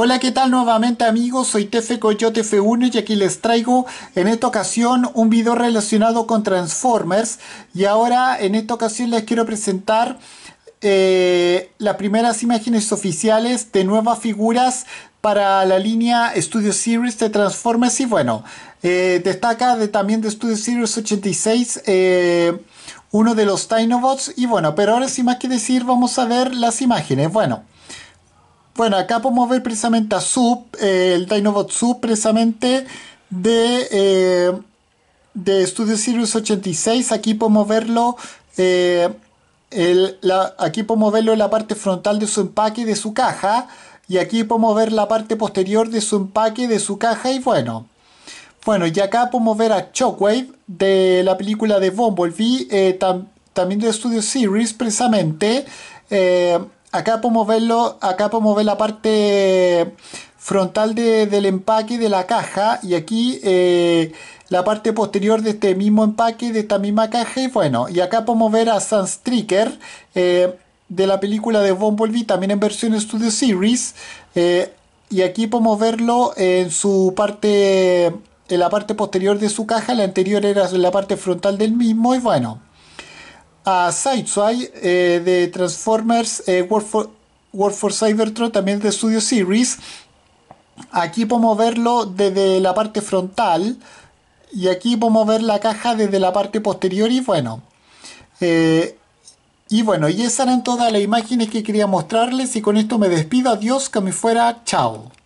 Hola, ¿qué tal nuevamente amigos? Soy Tefe Coyote 1 y aquí les traigo en esta ocasión un video relacionado con Transformers y ahora en esta ocasión les quiero presentar eh, las primeras imágenes oficiales de nuevas figuras para la línea Studio Series de Transformers y bueno, eh, destaca también de Studio Series 86 eh, uno de los Dinobots y bueno, pero ahora sin más que decir vamos a ver las imágenes. Bueno. Bueno, acá podemos ver precisamente a Sub, eh, el Dinobot Sub, precisamente de, eh, de Studio Series 86. Aquí podemos verlo. Eh, el, aquí podemos verlo en la parte frontal de su empaque de su caja. Y aquí podemos ver la parte posterior de su empaque, de su caja y bueno. Bueno, y acá podemos ver a Shockwave de la película de Bumblebee, también de Studio Series precisamente acá podemos verlo, acá podemos ver la parte frontal del empaque de la caja y aquí eh, la parte posterior de este mismo empaque de esta misma caja y bueno y acá podemos ver a Sam eh, de la película de Bumblebee también en versión Studio Series eh, y aquí podemos verlo en su parte en la parte posterior de su caja la anterior era la parte frontal del mismo y bueno a Sideswipe eh, de Transformers eh, War, for, Cybertron, también de Studio Series. Aquí podemos verlo desde la parte frontal y aquí podemos ver la caja desde la parte posterior y bueno. Eh, y bueno, y esas eran todas las imágenes que quería mostrarles y con esto me despido. Adiós, que me fuera. Chao.